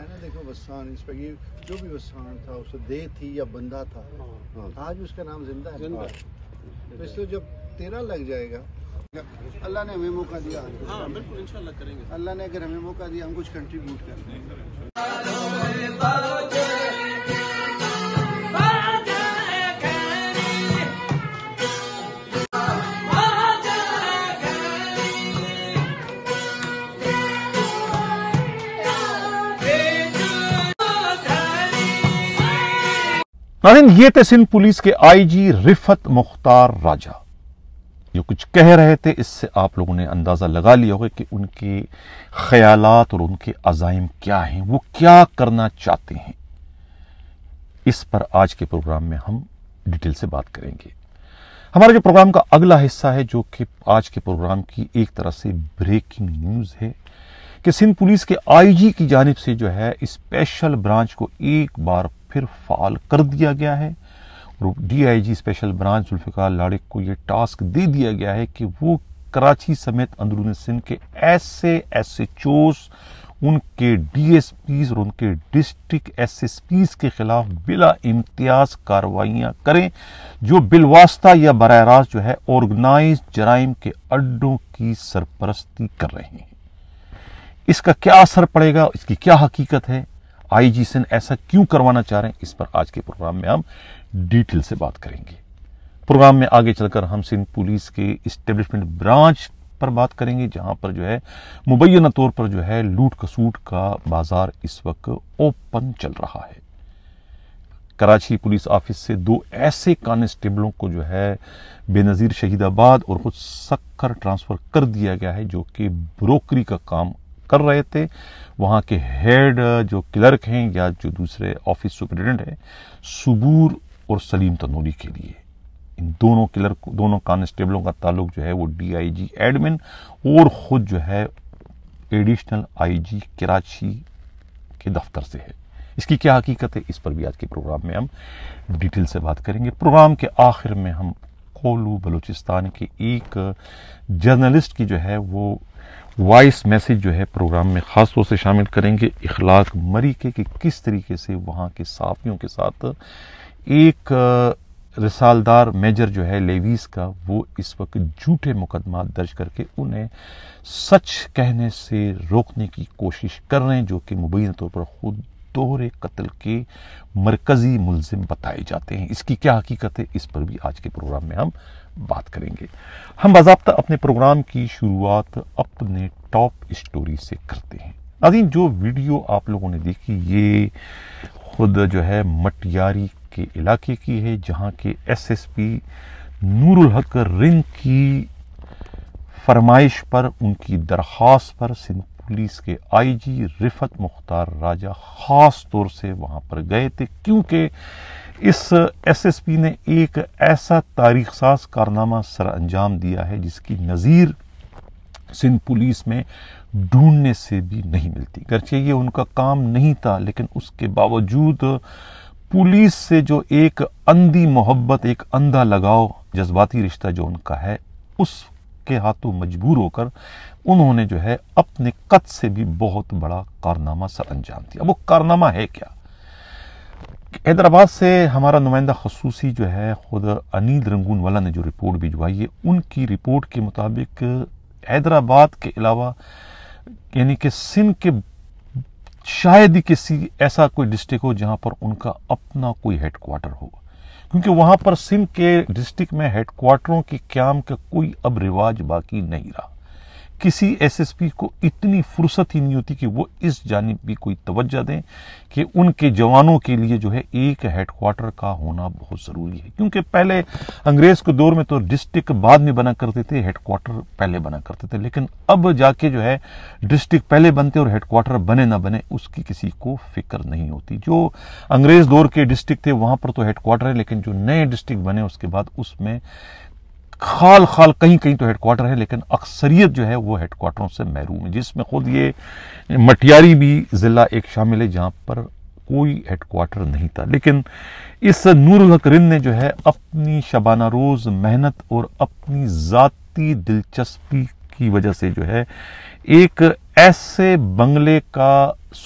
है ना देखो वसान इंस्पेक्टर जो भी वसान था उससे दे थी या बंदा था हाँ। हाँ। आज उसका नाम जिंदा है हाँ। तो इसलिए जब तेरा लग जाएगा अल्लाह ने हमें मौका दिया हाँ, बिल्कुल इंशाल्लाह करेंगे अल्लाह ने अगर हमें मौका दिया हम कुछ कंट्रीब्यूट कर नाजिन ये थे सिंध पुलिस के आईजी रिफत मुख्तार राजा जो कुछ कह रहे थे इससे आप लोगों ने अंदाज़ा लगा लिया होगा कि उनके ख्याल और उनके अजाइम क्या हैं वो क्या करना चाहते हैं इस पर आज के प्रोग्राम में हम डिटेल से बात करेंगे हमारा जो प्रोग्राम का अगला हिस्सा है जो कि आज के प्रोग्राम की एक तरह से ब्रेकिंग न्यूज़ है कि सिंध पुलिस के आईजी की जानब से जो है स्पेशल ब्रांच को एक बार फिर फाल कर दिया गया है और डीआईजी स्पेशल ब्रांच जुल्फिकार लाड़े को यह टास्क दे दिया गया है कि वो कराची समेत अंदरूनी सिंध के ऐसे ऐसे चोस उनके डीएसपीज और उनके डिस्ट्रिक्ट एसएसपीज के खिलाफ बिला इम्तियाज कार्रवाइयाँ करें जो बिलवास्ता या बर रास्त जो है ऑर्गेनाइज जराइम के अड्डों की सरपरस्ती कर रहे हैं इसका क्या असर पड़ेगा इसकी क्या हकीकत है से ऐसा क्यों करवाना चाह रहे हैं इस पर आज के प्रोग्राम में हम डिटेल से बात करेंगे प्रोग्राम में आगे चलकर हम सिंध पुलिस के इस्टेब्लिशमेंट ब्रांच पर बात करेंगे जहां पर जो है मुबैना तौर पर जो है लूट कसूट का बाजार इस वक्त ओपन चल रहा है कराची पुलिस ऑफिस से दो ऐसे कॉन्स्टेबलों को जो है बेनज़ीर शहीदाबाद और खुद सक्कर ट्रांसफ़र कर दिया गया है जो कि ब्रोकरी का काम कर रहे थे वहाँ के हेड जो क्लर्क हैं या जो दूसरे ऑफिस सुप्रिटेंडेंट हैं सबूर और सलीम तनूरी के लिए इन दोनों क्लर्क दोनों कांस्टेबलों का ताल्लुक जो है वो डीआईजी एडमिन और ख़ुद जो है एडिशनल आईजी कराची के दफ्तर से है इसकी क्या हकीकत है इस पर भी आज के प्रोग्राम में हम डिटेल से बात करेंगे प्रोग्राम के आखिर में हम कोलू बलूचिस्तान के एक जर्नलिस्ट की जो है वो वॉइस मैसेज जो है प्रोग्राम में ख़ास तौर से शामिल करेंगे इखलाक मरीके के किस तरीके से वहाँ के साफियों के साथ एक रसालदार मेजर जो है लेवीस का वो इस वक्त झूठे मुकदमा दर्ज करके उन्हें सच कहने से रोकने की कोशिश कर रहे हैं जो कि मुबैन तौर पर खुद दोहरे कत्ल के मरकज़ी मुलजिम बताए जाते हैं इसकी क्या हकीकत है इस पर भी आज के प्रोग्राम में हम बात करेंगे हम बाबा अपने प्रोग्राम की शुरुआत अपने टॉप स्टोरी से करते हैं नाजीन जो वीडियो आप लोगों ने देखी ये खुद जो है मटियारी के इलाके की है जहाँ के एसएसपी नूरुल हक रिंग की फरमाइश पर उनकी दरख्वास्त पर सिंध पुलिस के आईजी रिफत मुख्तार राजा ख़ास तौर से वहां पर गए थे क्योंकि इस एसएसपी ने एक ऐसा तारीख साज कारनामा सर अंजाम दिया है जिसकी नज़ीर सिंध पुलिस में ढूंढने से भी नहीं मिलती गरचे ये उनका काम नहीं था लेकिन उसके बावजूद पुलिस से जो एक अंधी मोहब्बत एक अंधा लगाव जज्बाती रिश्ता जो उनका है उस के हाथों मजबूर होकर उन्होंने जो है अपने कद से भी बहुत बड़ा कारनामा सर अंजाम दिया वो कारनामा है क्या हैदराबाद से हमारा नुमाइंदा खसूसी जो है खुद अनिल रंगून वाला ने जो रिपोर्ट भिजवाई है उनकी रिपोर्ट के मुताबिक हैदराबाद के अलावा यानी कि सिंध के शायद ही किसी ऐसा कोई डिस्ट्रिक्ट हो जहां पर उनका अपना कोई हेडक्वार्टर हो क्योंकि वहां पर सिंध के डिस्ट्रिक्ट में हेडक्वार्टरों के क्याम का कोई अब रिवाज बाकी नहीं रहा किसी एसएसपी को इतनी फुर्सत ही नहीं होती कि वो इस जानब भी कोई तवज्जा दें कि उनके जवानों के लिए जो है एक हेडक्वार्टर का होना बहुत ज़रूरी है क्योंकि पहले अंग्रेज़ के दौर में तो डिस्ट्रिक्ट बाद में बना करते थे हेडक्वार्टर पहले बना करते थे लेकिन अब जाके जो है डिस्ट्रिक्ट पहले बनते और हेडक्वार्टर बने ना बने उसकी किसी को फिक्र नहीं होती जो अंग्रेज़ दौर के डिस्ट्रिक्ट थे वहाँ पर तो हेडक्वार्टर है लेकिन जो नए डिस्ट्रिक्ट बने उसके बाद उसमें खाल खाल कहीं कहीं तो हेडक्वार्टर है लेकिन अक्सरियत जो है वो हेडक्वार्टरों से महरूम है जिसमें खुद ये मटियारी भी ज़िला एक शामिल है जहाँ पर कोई हेडक्वार्टर नहीं था लेकिन इस नूर हक ने जो है अपनी शबाना रोज़ मेहनत और अपनी ज़ाती दिलचस्पी की वजह से जो है एक ऐसे बंगले का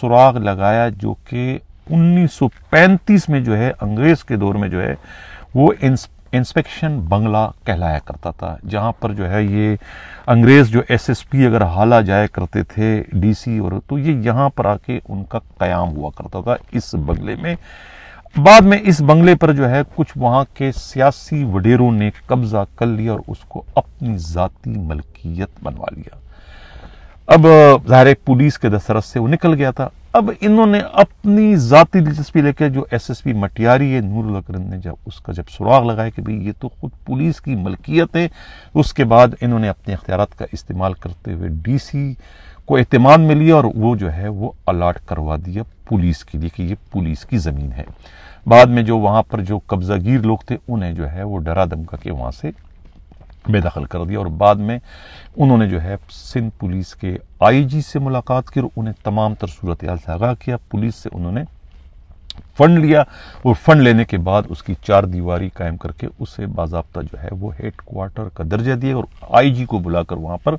सुराग लगाया जो कि 1935 में जो है अंग्रेज़ के दौर में जो है वो इंस्प इंस्पेक्शन बंगला कहलाया करता था जहाँ पर जो है ये अंग्रेज़ जो एसएसपी अगर हाला जाया करते थे डीसी और तो ये यहाँ पर आके उनका क़याम हुआ करता था इस बंगले में बाद में इस बंगले पर जो है कुछ वहाँ के सियासी वडेरों ने कब्ज़ा कर लिया और उसको अपनी ज़ाती मलकियत बनवा लिया अब ज़ाहिर पुलिस के दसरस से वो निकल गया था अब इन्होंने अपनी ज़ाती दिलचस्पी लेकर जो एस एस पी मटियारी है नूर अकरम ने जब उसका जब सुराग लगाया कि भाई ये तो खुद पुलिस की मलकियत है उसके बाद इन्होंने अपने अख्तियार का इस्तेमाल करते हुए डी सी को अहतमाद में लिया और वो जो है वो अलाट करवा दिया पुलिस के लिए कि ये पुलिस की ज़मीन है बाद में जो वहाँ पर जो कब्ज़ागीर लोग थे उन्हें जो है वो डरा धमका के वहाँ से बेदखल कर दिया और बाद में उन्होंने जो है सिंध पुलिस के आईजी से मुलाकात की और उन्हें तमाम तर सूरत हाल से आगाह किया पुलिस से उन्होंने फंड लिया और फंड लेने के बाद उसकी चार दीवारी कायम करके उसे बाबा जो है वो हेड क्वार्टर का दर्जा दिया और आईजी को बुलाकर वहाँ पर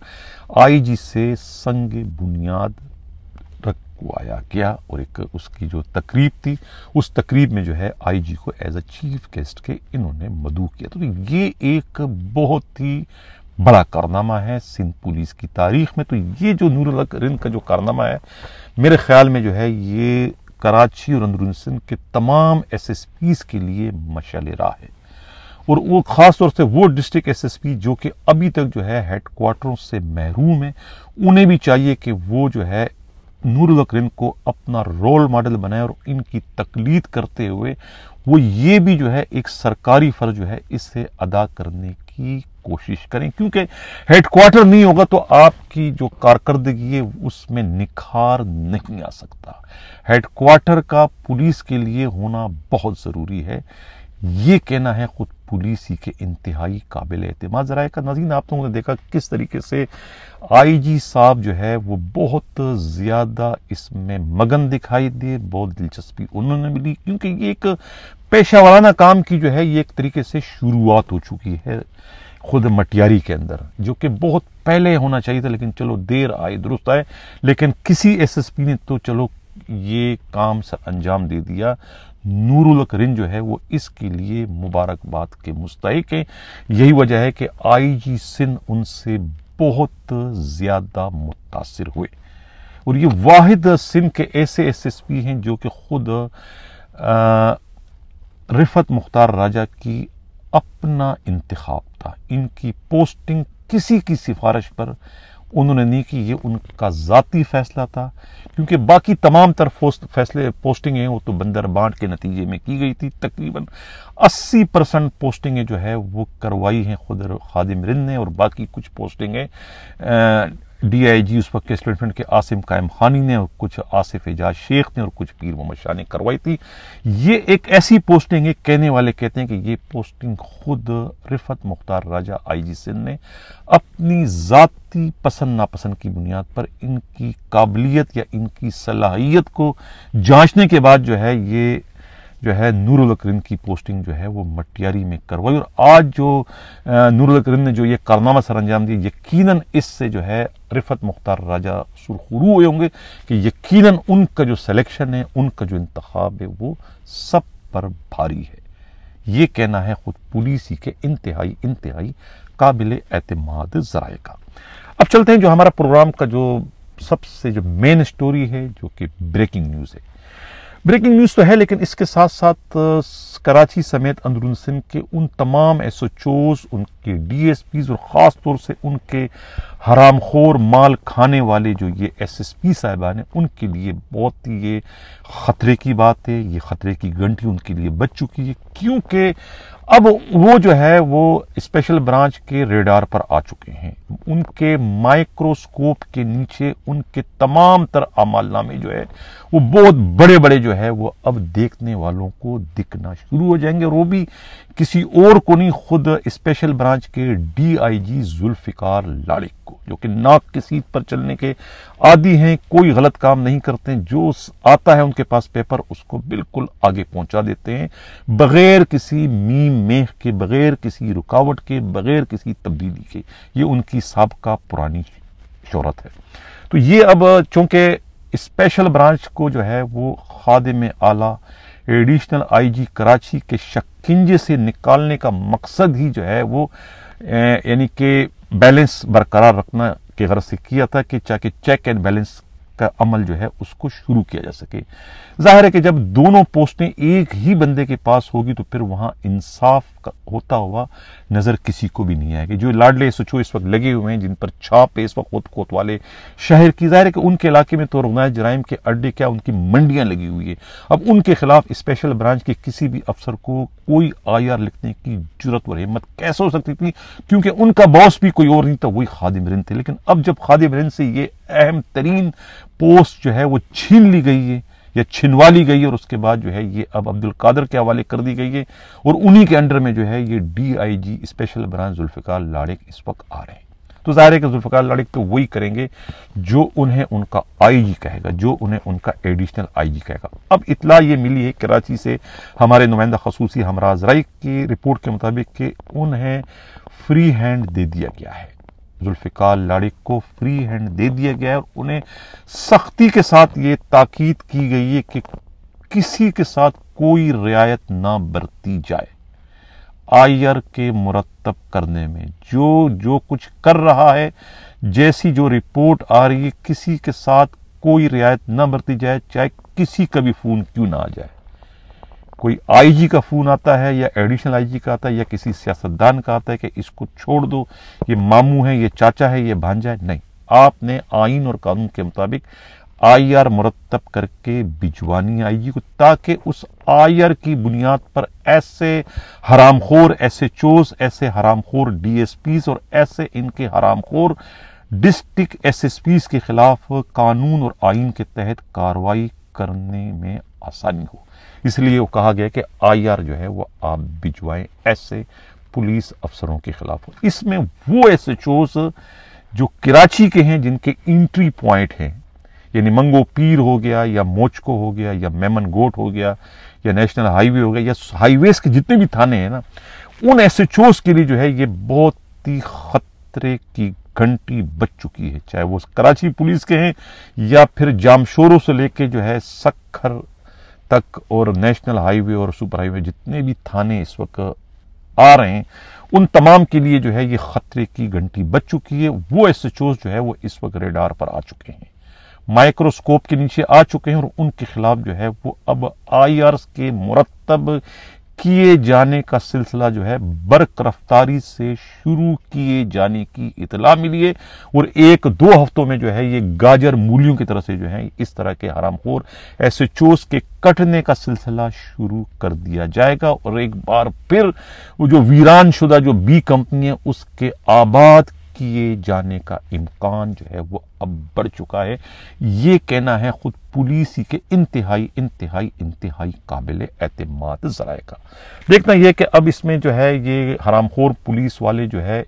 आईजी से संग बुनियाद को आया गया और एक उसकी जो तकरीब थी उस तकरीब में जो है आईजी को एज अ चीफ गेस्ट के इन्होंने मदू किया तो ये एक बहुत ही बड़ा कारनामा है सिंध पुलिस की तारीख में तो ये जो नूर रिन का जो कारनामा है मेरे ख्याल में जो है ये कराची और अंदरून सिंध के तमाम एस एस पीज के लिए मशाल राह है और वो ख़ास तौर से वो डिस्ट्रिक्ट एसएसपी जो कि अभी तक जो है हेडक्वार्टरों से महरूम है उन्हें भी चाहिए कि वो जो है नूर बकरीन को अपना रोल मॉडल बनाए और इनकी तकलीद करते हुए वो ये भी जो है एक सरकारी फ़र्ज जो है इसे अदा करने की कोशिश करें क्योंकि हेडक्वार्टर नहीं होगा तो आपकी जो कारकर्दगी है उसमें निखार नहीं आ सकता हेडक्वार्टर का पुलिस के लिए होना बहुत ज़रूरी है ये कहना है खुद पुलिस के इंतहाई काबिल अहतम ज़रा का नजीन आप लोगों ने देखा किस तरीके से आई जी साहब जो है वो बहुत ज़्यादा इसमें मगन दिखाई दिए बहुत दिलचस्पी उन्होंने मिली क्योंकि ये एक पेशा वाराना काम की जो है ये एक तरीके से शुरुआत हो चुकी है खुद मटियारी के अंदर जो कि बहुत पहले होना चाहिए था लेकिन चलो देर आए दुरुस्त आए लेकिन किसी एसएसपी ने तो चलो ये काम सर अंजाम दे दिया नूरुल जो है वो इसके लिए मुबारकबाद के मुस्तक हैं यही वजह है कि आई जी सिंध उनसे बहुत ज़्यादा मुतासर हुए और ये वाहिद सिंह के ऐसे एस एस पी हैं जो कि खुद रिफत मुख्तार राजा की अपना इंतखब था इनकी पोस्टिंग किसी की सिफारिश पर उन्होंने नहीं की ये उनका ज़ाती फैसला था क्योंकि बाकी तमाम तरफ फैसले पोस्टिंगें हैं वो तो बांट के नतीजे में की गई थी तकरीबन 80 परसेंट पोस्टिंगें जो है वो करवाई हैं खुद खादिम रिंद ने और बाकी कुछ पोस्टिंगें डीआईजी उस वक्त के स्टेटमेंट के आसिम कायम खानी ने और कुछ आसिफ एजाज शेख ने और कुछ पीर मोहम्मद शाह ने करवाई थी ये एक ऐसी पोस्टिंग है कहने वाले कहते हैं कि ये पोस्टिंग खुद रिफत मुख्तार राजा आईजी सिंह ने अपनी ज़ाती पसंद नापसंद की बुनियाद पर इनकी काबिलियत या इनकी सलाहियत को जांचने के बाद जो है ये जो है नूरुल करीन की पोस्टिंग जो है वो मटियारी में करवाई और आज जो नूरुल करीन ने जो ये कारनामा सर अंजाम दिया यकीनन इससे जो है रिफत मुख्तार राजा सुरखरू हुए होंगे कि यकीनन उनका जो सिलेक्शन है उनका जो इंतखब है वो सब पर भारी है ये कहना है खुद पुलिस ही के इंतहाई इंतहाई काबिल अतमाद जराए का अब चलते हैं जो हमारा प्रोग्राम का जो सबसे जो मेन स्टोरी है जो कि ब्रेकिंग न्यूज़ है ब्रेकिंग न्यूज़ तो है लेकिन इसके साथ साथ कराची समेत अंदरून सिंध के उन तमाम एस एच ओज उनके डी एस पीज और ख़ास तौर से उनके हरामखोर माल खाने वाले जो ये एस एस पी साहिबान हैं उनके लिए बहुत ही ये ख़तरे की बात है ये ख़तरे की घंटी उनके लिए बच चुकी है क्योंकि अब वो जो है वो स्पेशल ब्रांच के रेडार पर आ चुके हैं उनके माइक्रोस्कोप के नीचे उनके तमाम तर अमालनामे जो है वो बहुत बड़े बड़े जो है वो अब देखने वालों को दिखना शुरू हो जाएंगे वो भी किसी और को नहीं खुद स्पेशल ब्रांच के डीआईजी जुल्फिकार लाड़िक को को जो कि नाक की सीट पर चलने के आदि हैं कोई गलत काम नहीं करते जो आता है उनके पास पेपर उसको बिल्कुल आगे पहुंचा देते हैं बगैर किसी मीम मेह के बगैर किसी रुकावट के बगैर किसी तब्दीली के ये उनकी सबका पुरानी शहरत है तो ये अब चूंकि स्पेशल ब्रांच को जो है वो खादम आला एडिशनल आईजी कराची के शकिंजे से निकालने का मकसद ही जो है वो यानी कि बैलेंस बरकरार रखना की गरज से किया था कि चाहे चेक एंड बैलेंस का अमल जो है उसको शुरू किया जा सके जाहिर है कि जब दोनों पोस्टें एक ही बंदे के पास होगी तो फिर वहां इंसाफ होता हुआ नजर किसी को भी नहीं आएगी जो लाडले सुचो इस वक्त लगे हुए हैं जिन पर छाप है इस वक्त कोत कोतवाले शहर की जाहिर है कि उनके इलाके में तो रुनाए जराइम के अड्डे क्या उनकी मंडियां लगी हुई है अब उनके खिलाफ स्पेशल ब्रांच के किसी भी अफसर को कोई आई आर लिखने की जरूरत और हिम्मत कैसे हो सकती थी क्योंकि उनका बॉस भी कोई और नहीं था वही खादिम रिंद थे लेकिन अब जब खादिम रिंद से ये अहम तरीन पोस्ट जो है वो छीन ली गई है या छिनवा ली गई है और उसके बाद जो है ये अब अब्दुल कादर के हवाले कर दी गई है और उन्हीं के अंडर में जो है ये DIG special branch Zulfiqar Larik इस वक्त आ रहे हैं तो जाहिर है कि जुल्फिकार लाड़िक तो वही करेंगे जो उन्हें उनका आईजी कहेगा जो उन्हें उनका एडिशनल आईजी कहेगा अब इतला ये मिली है कराची से हमारे नुमाइंदा खसूसी हमराज राय की रिपोर्ट के मुताबिक कि उन्हें फ्री हैंड दे दिया गया है जुल्फ़िकार लाड़ी को फ्री हैंड दे दिया गया है और उन्हें सख्ती के साथ ये ताकीद की गई है कि किसी के साथ कोई रियायत ना बरती जाए आयर के मुरतब करने में जो जो कुछ कर रहा है जैसी जो रिपोर्ट आ रही है किसी के साथ कोई रियायत ना बरती जाए चाहे किसी का भी फ़ोन क्यों ना आ जाए कोई आईजी का फ़ोन आता है या एडिशनल आईजी का आता है या किसी सियासतदान का आता है कि इसको छोड़ दो ये मामू है ये चाचा है ये भांजा है नहीं आपने आइन और कानून के मुताबिक आई आर मुरतब करके भिजवानी आईजी को ताकि उस आई आर की बुनियाद पर ऐसे हरामखोर ऐसे खोर ऐसे हरामखोर डीएसपीज और ऐसे इनके हरामखोर डिस्ट्रिक्ट एसएसपीज के खिलाफ कानून और आइन के तहत कार्रवाई करने में आसानी हो इसलिए वो कहा गया कि आईआर जो है वो आप भिजवाएं ऐसे पुलिस अफसरों के खिलाफ इसमें वो एस एच ओज जो कराची के हैं जिनके इंट्री पॉइंट हैं यानी मंगो पीर हो गया या मोचको हो गया या मेमन गोट हो गया या नेशनल हाईवे हो गया या हाईवेज के जितने भी थाने हैं ना उन एस एच ओज के लिए जो है ये बहुत ही खतरे की घंटी बच चुकी है चाहे वो कराची पुलिस के हैं या फिर जामशोरों से लेके जो है सखर तक और नेशनल हाईवे और सुपर हाईवे जितने भी थाने इस वक्त आ रहे हैं उन तमाम के लिए जो है ये खतरे की घंटी बच चुकी है वो एस एच ओज जो है वो इस वक्त रेडार पर आ चुके हैं माइक्रोस्कोप के नीचे आ चुके हैं और उनके खिलाफ जो है वो अब आई के मुरतब किए जाने का सिलसिला जो है बर्क रफ्तारी से शुरू किए जाने की इतला मिली है और एक दो हफ्तों में जो है ये गाजर मूलियों की तरह से जो है इस तरह के हरामखोर ऐसे चोस के कटने का सिलसिला शुरू कर दिया जाएगा और एक बार फिर वो जो वीरान शुदा जो बी कंपनी है उसके आबाद किए जाने का इम्कान जो है वो अब बढ़ चुका है ये कहना है ख़ुद पुलिस ही के इंतहाई इंतहाई इंतहाई काबिल एतम जराए का देखना यह कि अब इसमें जो है ये हरामखोर पुलिस वाले जो है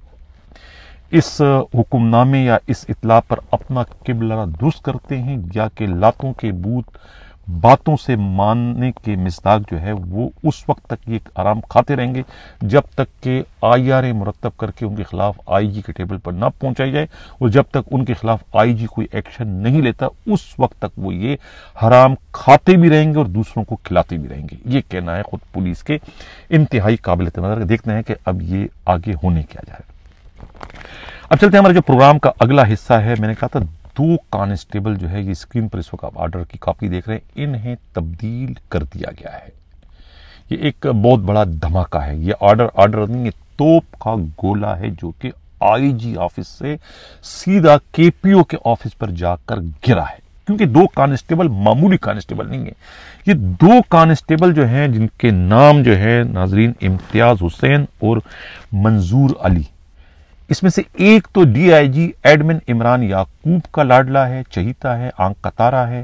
इस हुक्मनामे या इस इतला पर अपना किबला दुरुस्त करते हैं या कि लातों के बूथ बातों से मानने के मिसदाक जो है वो उस वक्त तक ये आराम खाते रहेंगे जब तक के आई आर ए मुरतब करके उनके खिलाफ आई जी के टेबल पर ना पहुंचाई जाए और जब तक उनके खिलाफ आई जी कोई एक्शन नहीं लेता उस वक्त तक वो ये हराम खाते भी रहेंगे और दूसरों को खिलाते भी रहेंगे ये कहना है खुद पुलिस के इंतहाई काबिल नजर देखते हैं कि अब ये आगे होने क्या जाए अब चलते हैं हमारे जो प्रोग्राम का अगला हिस्सा है मैंने कहा था दो कांस्टेबल जो है ये स्क्रीन पर इस वक्त आप ऑर्डर की कॉपी देख रहे हैं इन्हें तब्दील कर दिया गया है ये एक बहुत बड़ा धमाका है ये ऑर्डर ऑर्डर नहीं ये तोप का गोला है जो कि आईजी ऑफिस से सीधा केपीओ के ऑफिस पर जाकर गिरा है क्योंकि दो कांस्टेबल मामूली कांस्टेबल नहीं है ये दो कांस्टेबल जो हैं जिनके नाम जो है नाजरीन इम्तियाज हुसैन और मंजूर अली इसमें से एक तो डीआईजी एडमिन इमरान याकूब का लाडला है चहीता है आंख का तारा है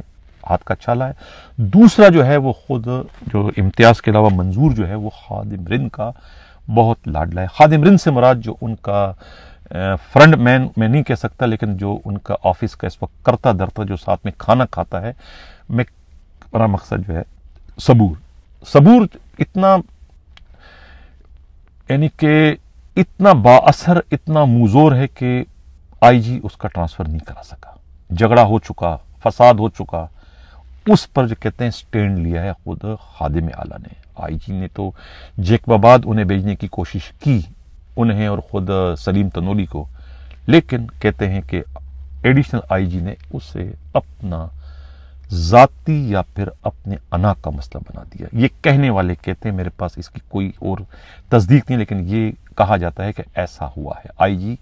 हाथ का छाला है दूसरा जो है वो खुद जो इम्तियाज के अलावा मंजूर जो है वो खादिम रिन का बहुत लाडला है खादिम रिंद से मराद जो उनका फ्रंट मैन मैं नहीं कह सकता लेकिन जो उनका ऑफिस का इस वक्त करता दरता जो साथ में खाना खाता है मैं बड़ा मकसद जो है सबूर सबूर इतना यानी कि इतना बासर इतना मुजोर है कि आईजी उसका ट्रांसफर नहीं करा सका झगड़ा हो चुका फसाद हो चुका उस पर जो कहते हैं स्टैंड लिया है खुद खादिम आला ने आईजी ने तो जेकबाबाद उन्हें भेजने की कोशिश की उन्हें और ख़ुद सलीम तनोली को लेकिन कहते हैं कि एडिशनल आईजी ने उसे अपना ज़ाती या फिर अपने अना का मसला बना दिया ये कहने वाले कहते हैं मेरे पास इसकी कोई और तस्दीक नहीं लेकिन ये कहा जाता है कि ऐसा हुआ है आईजी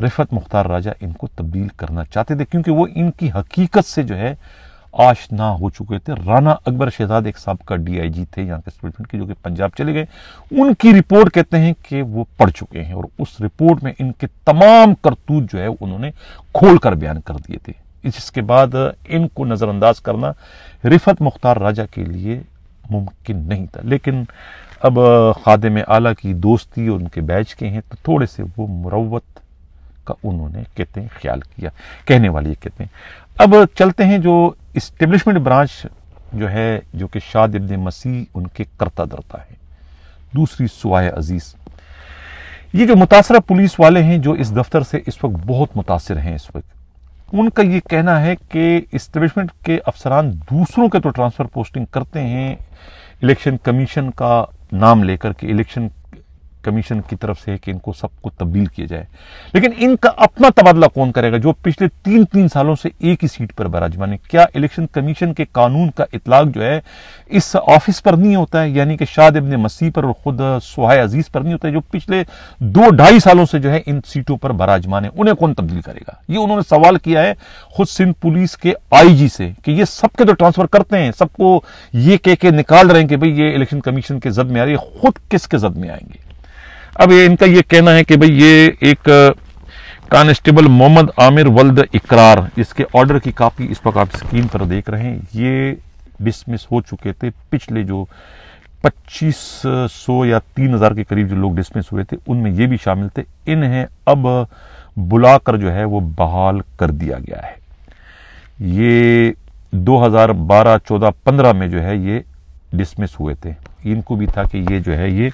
रिफत मुख्तार राजा इनको तब्दील करना चाहते थे क्योंकि वो इनकी हकीकत से जो है आशना हो चुके थे राना अकबर शहजाद एक साहब का डीआईजी थे यहाँ के स्टेटमेंट के जो कि पंजाब चले गए उनकी रिपोर्ट कहते हैं कि वो पढ़ चुके हैं और उस रिपोर्ट में इनके तमाम करतूत जो है उन्होंने खोल कर बयान कर दिए थे इसके बाद इनको नज़रअंदाज करना रिफत मुख्तार राजा के लिए मुमकिन नहीं था लेकिन अब खादम आला की दोस्ती और उनके बैच के हैं तो थोड़े से वो मुरवत का उन्होंने कहते हैं ख्याल किया कहने वाली कहते हैं अब चलते हैं जो इस्टेब्लिशमेंट ब्रांच जो है जो कि शाद इब्न मसीह उनके करता दरता है दूसरी सुहाय अजीज़ ये जो मुतासर पुलिस वाले हैं जो इस दफ्तर से इस वक्त बहुत मुतासर हैं इस वक्त उनका ये कहना है कि इस्टेब्लिशमेंट के अफसरान दूसरों के तो ट्रांसफ़र पोस्टिंग करते हैं इलेक्शन कमीशन का नाम लेकर के इलेक्शन कमीशन की तरफ से है कि इनको सबको तब्दील किया जाए लेकिन इनका अपना तबादला कौन करेगा जो पिछले तीन तीन सालों से एक ही सीट पर बराजमान है क्या इलेक्शन कमीशन के कानून का इतलाक जो है इस ऑफिस पर नहीं होता है यानी कि शाद इबन मसीह पर और खुद सुहाय अजीज पर नहीं होता है जो पिछले दो ढाई सालों से जो है इन सीटों पर बराजमान है उन्हें कौन तब्दील करेगा ये उन्होंने सवाल किया है खुद सिंध पुलिस के आई से कि ये सबके तो ट्रांसफर करते हैं सबको ये कह के निकाल रहे हैं कि भाई ये इलेक्शन कमीशन के जद में आ रही है खुद किसके जद में आएंगे अब ये इनका ये कहना है कि भाई ये एक कांस्टेबल मोहम्मद आमिर वल्द इकरार इसके ऑर्डर की कापी इस वक्त आप स्क्रीन पर देख रहे हैं ये डिसमिस हो चुके थे पिछले जो 2500 या 3000 के करीब जो लोग डिसमिस हुए थे उनमें ये भी शामिल थे इन्हें अब बुलाकर जो है वो बहाल कर दिया गया है ये 2012, 14, 15 में जो है ये डिसमिस हुए थे इनको भी था कि ये जो है ये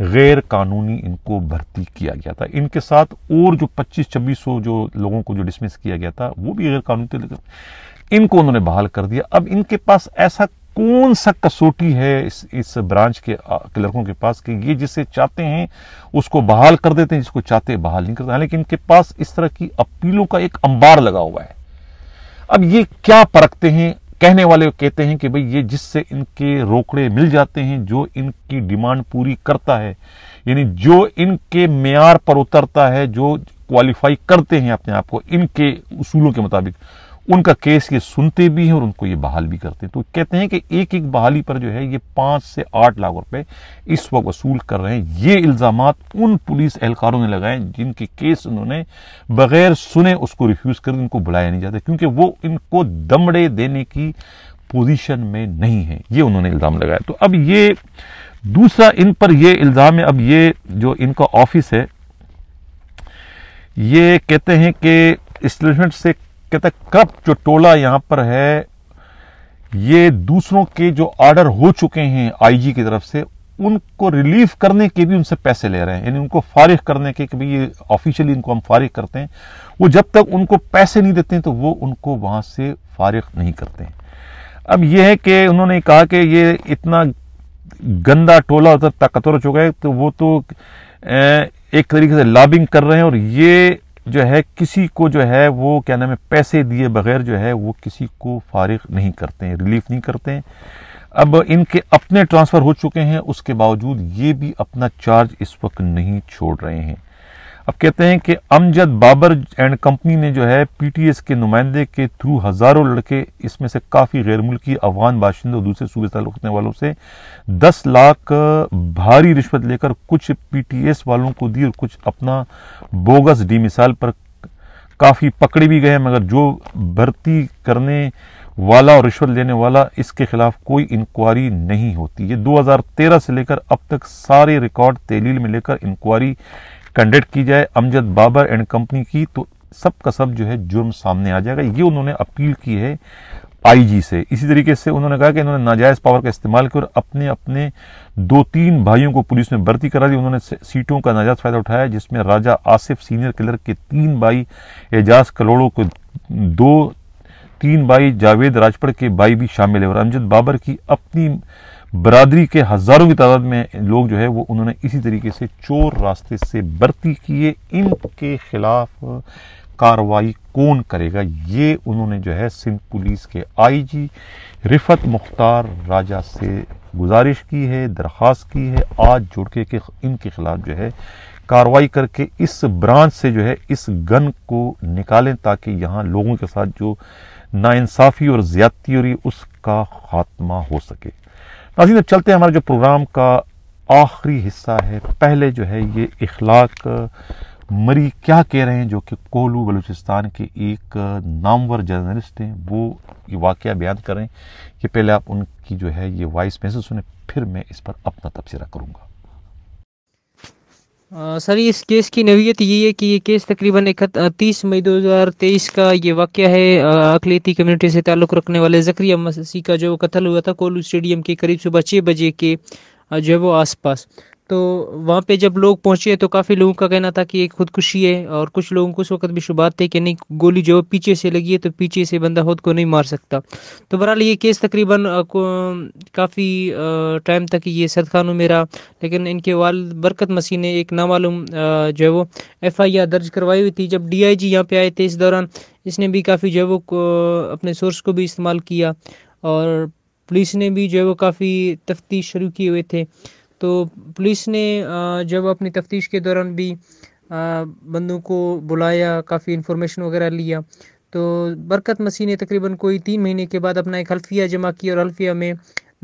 गैर कानूनी इनको भर्ती किया गया था इनके साथ और जो पच्चीस छब्बीस सौ जो लोगों को जो डिसमिस किया गया था वो भी गैर कानूनी थे लेकिन इनको उन्होंने बहाल कर दिया अब इनके पास ऐसा कौन सा कसौटी है इस इस ब्रांच के क्लर्कों के पास कि ये जिसे चाहते हैं उसको बहाल कर देते हैं जिसको चाहते बहाल नहीं करते हालांकि इनके पास इस तरह की अपीलों का एक अंबार लगा हुआ है अब ये क्या परखते हैं कहने वाले कहते हैं कि भाई ये जिससे इनके रोकड़े मिल जाते हैं जो इनकी डिमांड पूरी करता है यानी जो इनके मैार पर उतरता है जो क्वालिफाई करते हैं अपने आप को इनके उसूलों के मुताबिक उनका केस ये सुनते भी हैं और उनको ये बहाल भी करते हैं तो कहते हैं कि एक एक बहाली पर जो है ये पाँच से आठ लाख रुपए इस वक्त वसूल कर रहे हैं ये इल्ज़ाम उन पुलिस एहलकारों ने लगाए जिनके केस उन्होंने बगैर सुने उसको रिफ्यूज़ कर उनको बुलाया नहीं जाता क्योंकि वो इनको दमड़े देने की पोजिशन में नहीं है ये उन्होंने इल्ज़ाम लगाया तो अब ये दूसरा इन पर यह इल्ज़ाम है अब ये जो इनका ऑफिस है ये कहते हैं कि इस्टेब्लिशमेंट से कहता है कब जो टोला यहां पर है ये दूसरों के जो ऑर्डर हो चुके हैं आईजी की तरफ से उनको रिलीफ करने के भी उनसे पैसे ले रहे हैं यानी उनको फारिग करने के कि ये ऑफिशियली इनको हम फारिग करते हैं वो जब तक उनको पैसे नहीं देते तो वो उनको वहां से फारिग नहीं करते अब यह है कि उन्होंने कहा कि ये इतना गंदा टोला होता ताकतवर हो चुका है तो वो तो एक तरीके से लॉबिंग कर रहे हैं और ये जो है किसी को जो है वो क्या नाम है पैसे दिए बगैर जो है वो किसी को फारिग नहीं करते हैं रिलीफ नहीं करते हैं अब इनके अपने ट्रांसफ़र हो चुके हैं उसके बावजूद ये भी अपना चार्ज इस वक्त नहीं छोड़ रहे हैं अब कहते हैं कि अमजद बाबर एंड कंपनी ने जो है पीटीएस के नुमाइंदे के थ्रू हज़ारों लड़के इसमें से काफ़ी गैर मुल्की अफगान बाशिंदों और दूसरे सूबे ताल्लुक रखने वालों से दस लाख भारी रिश्वत लेकर कुछ पीटीएस वालों को दी और कुछ अपना बोगस डी मिसाल पर काफ़ी पकड़े भी गए मगर जो भर्ती करने वाला और रिश्वत लेने वाला इसके खिलाफ कोई इंक्वायरी नहीं होती ये 2013 से लेकर अब तक सारे रिकॉर्ड तहलील में लेकर इंक्वायरी कंडक्ट की जाए अमजद बाबर एंड कंपनी की तो सब का सब जो है जुर्म सामने आ जाएगा ये उन्होंने अपील की है आईजी से इसी तरीके से उन्होंने कहा कि इन्होंने नाजायज पावर का इस्तेमाल किया और अपने अपने दो तीन भाइयों को पुलिस में भर्ती करा दी उन्होंने सीटों का नाजायज फायदा उठाया जिसमें राजा आसिफ सीनियर क्लर्क के तीन भाई एजाज कलोड़ो को दो तीन भाई जावेद राजपड़ के भाई भी शामिल है और अमजद बाबर की अपनी बरदरी के हज़ारों की तादाद में लोग जो है वो उन्होंने इसी तरीके से चोर रास्ते से बर्ती किए इनके खिलाफ कार्रवाई कौन करेगा ये उन्होंने जो है सिंध पुलिस के आईजी रिफत मुख्तार राजा से गुजारिश की है दरख्वास्त की है आज जुड़ के कि इनके खिलाफ जो है कार्रवाई करके इस ब्रांच से जो है इस गन को निकालें ताकि यहाँ लोगों के साथ जो नाइंसाफ़ी और ज़्यादती हो रही उसका खात्मा हो सके नाजी अब चलते हैं हमारे जो प्रोग्राम का आखिरी हिस्सा है पहले जो है ये इखलाक मरी क्या कह रहे हैं जो कि कोहलू बलूचिस्तान के एक नामवर जर्नलिस्ट हैं वो ये वाक़ बयान करें कि पहले आप उनकी जो है ये वॉइस मैसेज सुने फिर मैं इस पर अपना तबसरा करूँगा सर इस केस की नवीयत ये है कि ये केस तकरीबन तीस मई 2023 का ये वाक़ है अकलीती कम्युनिटी से ताल्लुक़ रखने वाले जक्रिया मसीह का जो कत्ल हुआ था कोलू स्टेडियम के करीब सुबह छः बजे के जो है वो आसपास तो वहाँ पे जब लोग पहुँचे तो काफ़ी लोगों का कहना था कि एक खुदकुशी है और कुछ लोगों को उस वक्त भी शुभात थे कि नहीं गोली जो पीछे से लगी है तो पीछे से बंदा खुद को नहीं मार सकता तो बहरहाल ये केस तकरीबन काफ़ी टाइम तक ये सद खानों में रहा लेकिन इनके वाल बरकत मसीह ने एक नामालूम जो है वो एफ आई आर दर्ज करवाई हुई थी जब डी आई जी यहाँ पर आए थे इस दौरान इसने भी काफ़ी जो है वो अपने सोर्स को भी इस्तेमाल किया और पुलिस ने भी जो है वो काफ़ी तफ्तीश शुरू किए हुए थे तो पुलिस ने जब अपनी तफ्तीश के दौरान भी बंदों को बुलाया काफ़ी इन्फॉर्मेशन वगैरह लिया तो बरकत मसीह ने तकरीबन कोई तीन महीने के बाद अपना एक हल्फिया जमा किया और हल्फिया में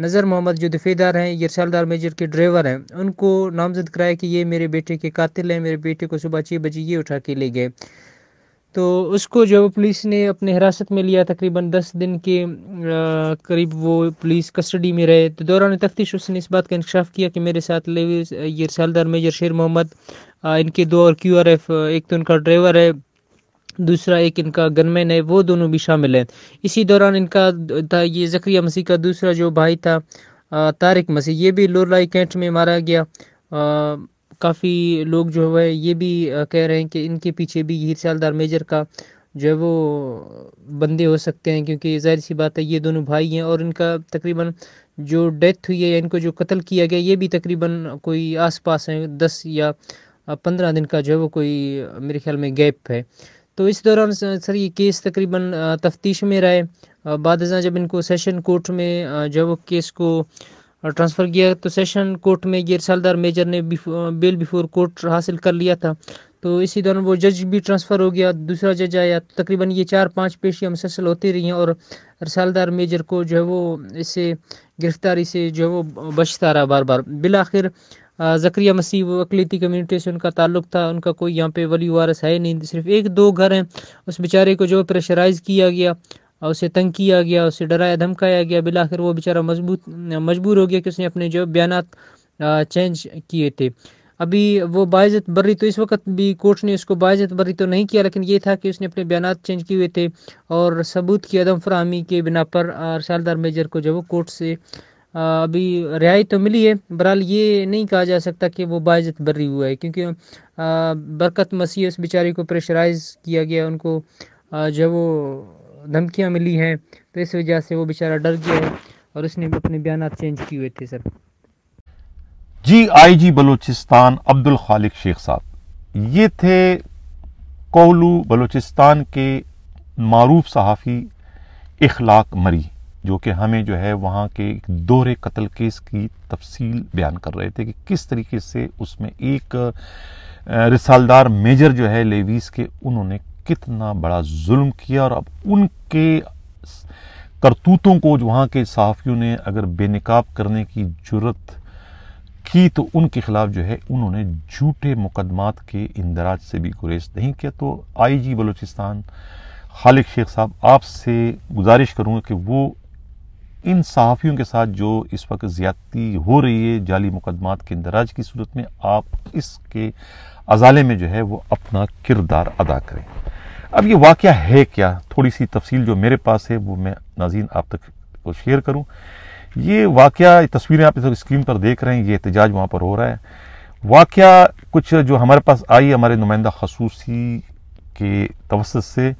नज़र मोहम्मद जो दफेदार हैं ये रसालदार मेजर के ड्राइवर हैं उनको नामजद कराया कि ये मेरे बेटे के कातिल हैं मेरे बेटे को सुबह छः बजे ये उठा के ले गए तो उसको जो पुलिस ने अपने हिरासत में लिया तकरीबन दस दिन के करीब वो पुलिस कस्टडी में रहे तो दौरान तफ्तीश उसने इस बात का इंकशाफ किया कि मेरे साथ लेविस ये सालदार मेजर शेर मोहम्मद इनके दो और क्यू आर एफ एक तो इनका ड्राइवर है दूसरा एक इनका गनमैन है वो दोनों भी शामिल हैं इसी दौरान इनका था ये जक्रिया मसीह का दूसरा जो भाई था तारिक मसीह ये भी लोरलाई कैंट में मारा गया आ, काफ़ी लोग जो है ये भी कह रहे हैं कि इनके पीछे भी सालदार मेजर का जो है वो बंदे हो सकते हैं क्योंकि जाहिर सी बात है ये दोनों भाई हैं और इनका तकरीबन जो डेथ हुई है या इनको जो कत्ल किया गया ये भी तकरीबन कोई आस पास है दस या पंद्रह दिन का जो है वो कोई मेरे ख्याल में गैप है तो इस दौरान सर ये केस तकरीबन तफ्तीश में रहे बाद जब इनको सेशन कोर्ट में जो है वो केस को ट्रांसफ़र किया तो सेशन कोर्ट में ये सालदार मेजर ने बेल बिफोर कोर्ट हासिल कर लिया था तो इसी दौरान वो जज भी ट्रांसफ़र हो गया दूसरा जज आया तो तकरीबन ये चार पांच पेशियाँ मुसलसल होती रही हैं और रसालदार मेजर को जो है वो इससे गिरफ्तारी से जो है वो बचता रहा बार बार बिल आखिर जक्रिया मसीह अकलीती कम्युनिटी से उनका ताल्लुक था उनका कोई यहाँ पे वली वारस है नहीं सिर्फ एक दो घर हैं उस बेचारे को जो प्रेशराइज किया गया और उसे तंग किया गया उसे डराया धमकाया गया बिल आखिर वो बेचारा मजबूत मजबूर हो गया कि उसने अपने जो बयान चेंज किए थे अभी वो बाज़त बर्री तो इस वक्त भी कोर्ट ने उसको बाज़त बर्री तो नहीं किया लेकिन ये था कि उसने अपने बयान चेंज किए हुए थे और सबूत की अदम फरहमी के बिना पर रसालदार मेजर को जो वो कोर्ट से अभी रिहाई तो मिली है बहरहाल ये नहीं कहा जा सकता कि वो बाज़त बर्री हुआ है क्योंकि बरकत मसीह उस बेचारी को प्रेशराइज़ किया गया उनको जो वो धमकियाँ मिली हैं तो इस वजह से वो बेचारा डर गया है और उसने भी अपने बयान चेंज किए हुए थे sir ji I G Balochistan Abdul Khaliq Sheikh साहब ये थे कोलू बलूचिस्तान के मरूफ सहाफ़ी इखलाक मरी जो कि हमें जो है वहाँ के एक दोहरे कत्ल केस की तफसील बयान कर रहे थे कि किस तरीके से उसमें एक रिसालदार मेजर जो है लेवीस के उन्होंने कितना बड़ा जुल्म किया और अब उनके करतूतों को वहाँ के सहाफ़ियों ने अगर बेनकाब करने की जरूरत की तो उनके खिलाफ जो है उन्होंने झूठे मुकदमात के इंदराज से भी गुरेज नहीं किया तो आईजी बलोचिस्तान खालिद शेख साहब आपसे गुजारिश करूँगा कि वो इन सहाफ़ियों के साथ जो इस वक्त ज़्यादती हो रही है जाली मुकदमात के इंदराज की सूरत में आप इसके अजाले में जो है वो अपना किरदार अदा करें अब ये वाक़ है क्या थोड़ी सी तफसील जो मेरे पास है वो मैं नाजीन आप तक को शेयर करूँ ये वाक़ तस्वीरें आप इस स्क्रीन पर देख रहे हैं ये एहतजाज वहाँ पर हो रहा है वाक़ कुछ जो हमारे पास आई हमारे नुमाइंदा खसूसी के तवसत से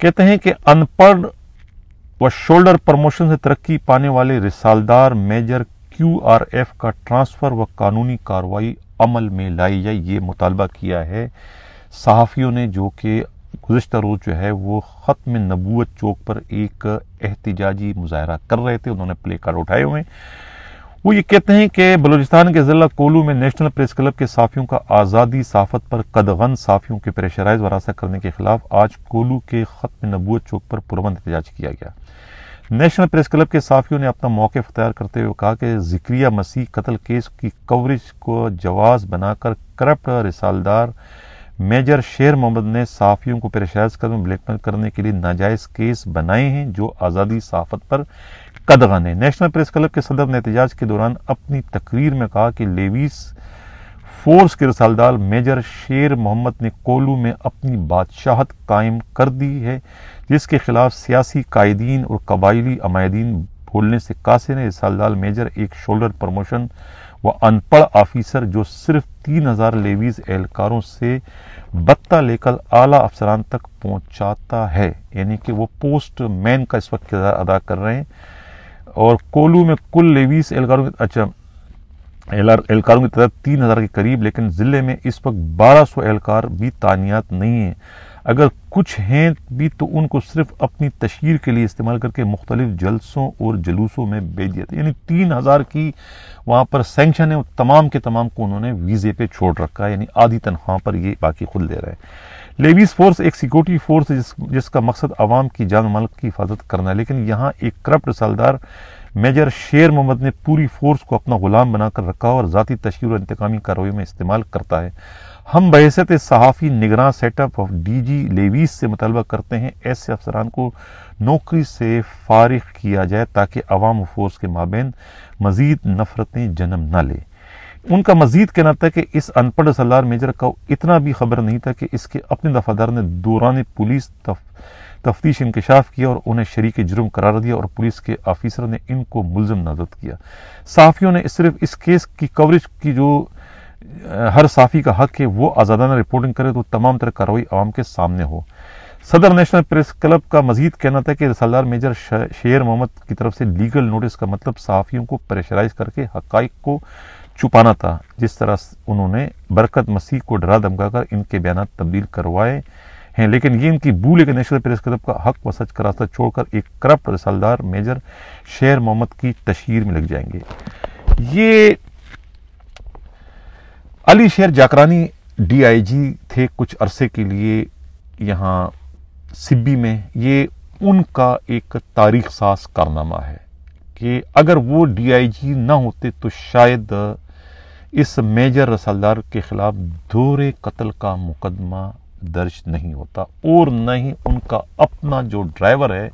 कहते हैं कि अनपढ़ व शोल्डर प्रमोशन से तरक्की पाने वाले रिसालदार मेजर क्यू आर एफ का ट्रांसफ़र व कानूनी कार्रवाई अमल में लाई जाए ये मुतालबा किया है सहाफ़ियों ने जो कि गुजशत रोज़ जो है वो ख़त्म नबूत चौक पर एक एहतजाजी मुजाहरा कर रहे थे उन्होंने प्ले कार्ड उठाए हुए वो ये कहते हैं कि बलोचिस्तान के ज़िला कोलू में नेशनल प्रेस क्लब के साफ़ियों का आज़ादी साफत पर कदगन साफ़ियों के प्रेशराइज वरासा करने के खिलाफ आज कोलू के ख़त्म नबूत चौक पर पुरबंद एहतजाज किया गया नेशनल प्रेस क्लब के साफियों ने अपना मौके अख्तियार करते हुए कहा कि जिक्रिया मसीह कत्ल केस की कवरेज को जवाब बनाकर करप्ट रिसालदार मेजर शेर मोहम्मद ने सहाफ़ियों को पेशाज कर ब्लैकमेल करने के लिए नाजायज केस बनाए हैं जो आज़ादी सहाफ़त पर कदगन है नेशनल प्रेस क्लब के सदर ने एहतजाज के दौरान अपनी तकरीर में कहा कि लेवीस फोर्स के रसालदार मेजर शेर मोहम्मद ने कोलू में अपनी बादशाहत कायम कर दी है जिसके खिलाफ सियासी कायदीन और कबायली अमायदीन बोलने से कासिर है रसालदार मेजर एक शोल्डर प्रमोशन व अनपढ़ ऑफिसर जो सिर्फ तीन हजार लेवीज एहलकारों से बत्ता लेकर आला अफसरान तक पहुंचाता है यानी कि वो पोस्ट मैन का इस वक्त किरदार अदा कर रहे हैं और कोलू में कुल लेवीस की अच्छा एहलकारों की तादाद तीन हज़ार के करीब लेकिन ज़िले में इस वक्त बारह सौ एहलकार भी तानियात नहीं है अगर कुछ हैं भी तो उनको सिर्फ अपनी तशहर के लिए इस्तेमाल करके मुख्तलिफ जलसों और जलूसों में भेज दिया था यानी तीन हज़ार की वहाँ पर सेंक्शन है तमाम के तमाम को उन्होंने वीज़े पर छोड़ रखा है यानी आधी तनख्वाह पर ये बाकी खुद दे रहे हैं लेवीज फोर्स एक सिक्योरिटी फोर्स है जिस, जिसका मकसद आवाम की जान माल की हिफाजत करना है लेकिन यहाँ एक करप्ट सालदार मेजर शेर मोहम्मद ने पूरी फोर्स को अपना गुलाम बनाकर रखा और ज़ाती तशहर और इंतकामी कार्रवाई में इस्तेमाल करता है हम बहसत सहाफ़ी निगरान setup of D G levies से मुतलबा करते हैं ऐसे अफसरान को नौकरी से फारग किया जाए ताकि अवाम फोर्स के माबेन मज़ीद नफरतें जन्म न लें उनका मजीद कहना था कि इस अनपढ़ सलार मेजर का इतना भी खबर नहीं था कि इसके अपने दफादार ने दौरान पुलिस तफ्तीश इंकशाफ किया और उन्हें शरीक जुर्म करार दिया और पुलिस के ऑफिसर ने इनको मुलम नजर किया सहाफ़ियों ने सिर्फ इस केस की कवरेज की जो हर साफ़ी का हक है वो आज़ादाना रिपोर्टिंग करे तो तमाम तरह कार्रवाई आवाम के सामने हो सदर नेशनल प्रेस क्लब का मजीद कहना था कि रसलदार मेजर शेर मोहम्मद की तरफ से लीगल नोटिस का मतलब सहाफ़ियों को प्रेशराइज करके हकाइक को छुपाना था जिस तरह उन्होंने बरकत मसीह को डरा धमकाकर इनके बयान तब्दील करवाए हैं लेकिन ये इनकी भूल है कि नेशनल प्रेस क्लब का हक व सच का रास्ता छोड़कर एक करप्ट रसलदार मेजर शेर मोहम्मद की तशहर में लग जाएंगे ये अली शेर जाकरानी डीआईजी थे कुछ अरसे के लिए यहाँ सिब्बी में ये उनका एक तारीख सास कारनामा है कि अगर वो डीआईजी ना होते तो शायद इस मेजर रसलदार के ख़िलाफ़ दोहरे कत्ल का मुकदमा दर्ज नहीं होता और न ही उनका अपना जो ड्राइवर है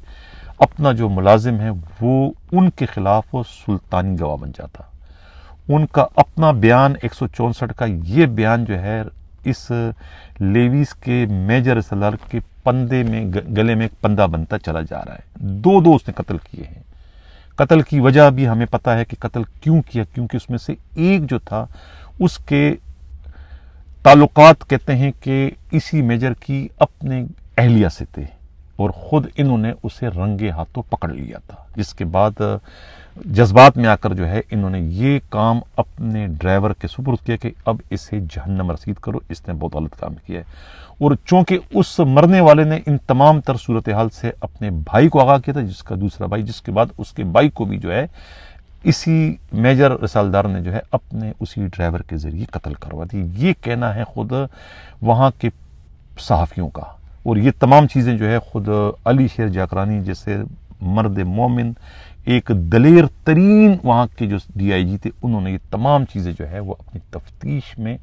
अपना जो मुलाजिम है वो उनके ख़िलाफ़ सुल्तानी गवाह बन जाता उनका अपना बयान एक का ये बयान जो है इस लेविस के मेजर सलर के पंदे में गले में एक पंदा बनता चला जा रहा है दो दो उसने कत्ल किए हैं कत्ल की वजह भी हमें पता है कि कत्ल क्यों किया क्योंकि उसमें से एक जो था उसके ताल्लुकात कहते हैं कि इसी मेजर की अपने अहलिया से थे और ख़ुद इन्होंने उसे रंगे हाथों पकड़ लिया था जिसके बाद जज्बात में आकर जो है इन्होंने ये काम अपने ड्राइवर के सुपुर्द किया कि अब इसे जहन्नम रसीद करो इसने बहुत गलत काम किया है और चूंकि उस मरने वाले ने इन तमाम तर सूरत हाल से अपने भाई को आगाह किया था जिसका दूसरा भाई जिसके बाद उसके भाई को भी जो है इसी मेजर रसालदार ने जो है अपने उसी ड्राइवर के ज़रिए कत्ल करवा दी ये कहना है खुद वहाँ के सहाफ़ियों का और ये तमाम चीज़ें जो है ख़ुद अली शेर जाकरानी जैसे मर्द मोमिन एक दलेर तरीन वहाँ के जो डीआईजी थे उन्होंने ये तमाम चीज़ें जो है वो अपनी तफ्तीश में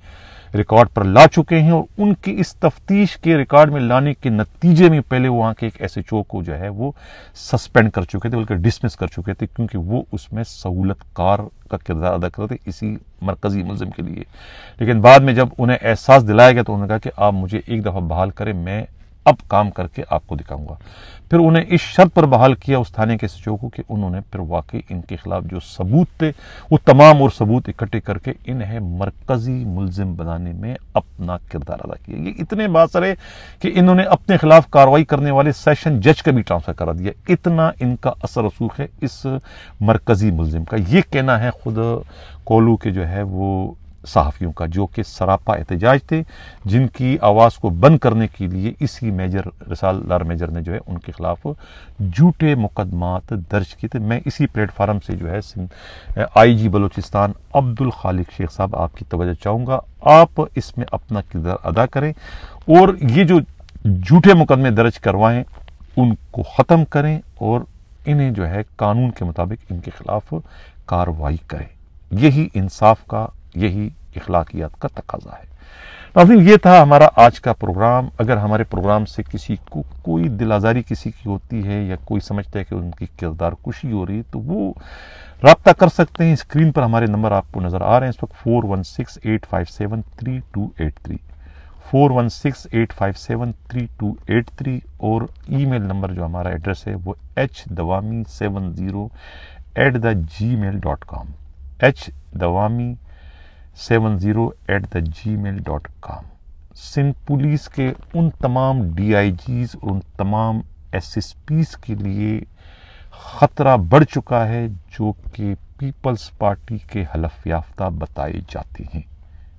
रिकॉर्ड पर ला चुके हैं और उनकी इस तफ्तीश के रिकॉर्ड में लाने के नतीजे में पहले वहाँ के एक एस एच ओ को जो है वो सस्पेंड कर चुके थे बल्कि डिसमिस कर चुके थे क्योंकि वो उसमें सहूलत कार का किरदार अदा करते इसी मरकजी मुलम के लिए लेकिन बाद में जब उन्हें एहसास दिलाया गया तो उन्होंने कहा कि आप मुझे एक दफ़ा बहाल करें मैं अब काम करके आपको दिखाऊंगा फिर उन्हें इस शर्त पर बहाल किया उस थाने के सचिव को कि उन्होंने फिर वाकई इनके खिलाफ जो सबूत थे वो तमाम और सबूत इकट्ठे करके इन्हें मरकजी मुलजिम बनाने में अपना किरदार अदा किया ये इतने है कि इन्होंने अपने खिलाफ कार्रवाई करने वाले सेशन जज का भी ट्रांसफर करा दिया इतना इनका असर रसूख है इस मरकजी मुलजिम का ये कहना है खुद कोलू के जो है वो सहाफ़ियों का जो कि सरापा एहतजाज थे जिनकी आवाज़ को बंद करने के लिए इसी मेजर रसाल लार मेजर ने जो है उनके ख़िलाफ़ झूठे मुकदमात दर्ज किए थे मैं इसी प्लेटफार्म से जो है आई जी बलोचिस्तान अब्दुल खालिक शेख साहब आपकी तवज्जो चाहूँगा आप इसमें अपना किरदार अदा करें और ये जो झूठे मुकदमे दर्ज करवाएँ उनको ख़त्म करें और इन्हें जो है कानून के मुताबिक इनके ख़िलाफ़ कार्रवाई करें यही इंसाफ का यही अखलाकियात का तकाजा है नाजिन ये था हमारा आज का प्रोग्राम अगर हमारे प्रोग्राम से किसी को कोई दिल आज़ारी किसी की होती है या कोई समझता है कि उनकी किरदार कुशी हो रही है तो वो रबता कर सकते हैं स्क्रीन पर हमारे नंबर आपको नज़र आ रहे हैं इस वक्त four one six eight five seven three two eight three four one six eight five seven three two eight three और ईमेल नंबर जो हमारा एड्रेस है वो H Dawami seven zero at the G mail dot com H Dawami seven zero at the G mail dot com Sindh police के उन तमाम D I जीज़ और उन तमाम एस एस पीज़ के लिए ख़तरा बढ़ चुका है जो कि पीपल्स पार्टी के हलफ याफ्ता बताए जाती हैं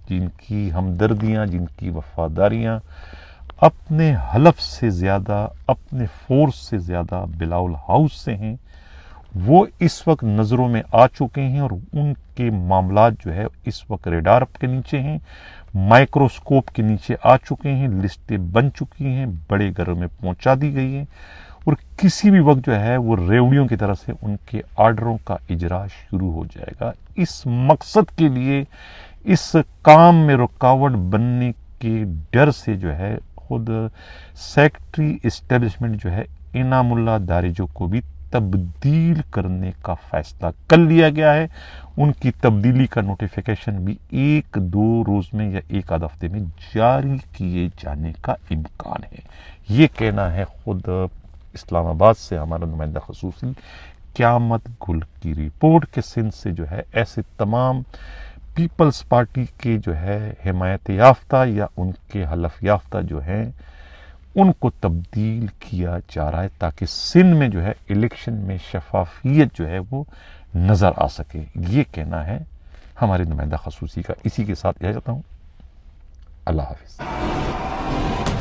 जिनकी हमदर्दियाँ जिनकी वफादारियाँ अपने हलफ से ज़्यादा अपने फोर्स से ज़्यादा बिलाउल हाउस से हैं वो इस वक्त नज़रों में आ चुके हैं और उनके मामला जो है इस वक्त रेडार के नीचे हैं माइक्रोस्कोप के नीचे आ चुके हैं लिस्टें बन चुकी हैं बड़े घरों में पहुंचा दी गई हैं और किसी भी वक्त जो है वो रेवड़ियों की तरफ से उनके आर्डरों का इजरा शुरू हो जाएगा इस मकसद के लिए इस काम में रुकावट बनने के डर से जो है खुद सेक्रेटरी इस्टेब्लिशमेंट जो है इनामुल्ला दारिजो को भी तब्दील करने का फैसला कर लिया गया है उनकी तब्दीली का नोटिफिकेशन भी एक दो रोज में या एक आध हफ्ते में जारी किए जाने का इम्कान है ये कहना है खुद इस्लामाबाद से हमारा नुमाइंदा खसूसी क्यामत गुल की रिपोर्ट के सिंध से जो है ऐसे तमाम पीपल्स पार्टी के जो है हिमायत याफ्ता या उनके हलफ याफ्ता जो हैं उनको तब्दील किया जा रहा है ताकि सिंध में जो है इलेक्शन में शफाफियत जो है वो नज़र आ सके ये कहना है हमारे नुमाइंदा खसूसी का इसी के साथ यह चाहता हूँ अल्लाह हाफिज़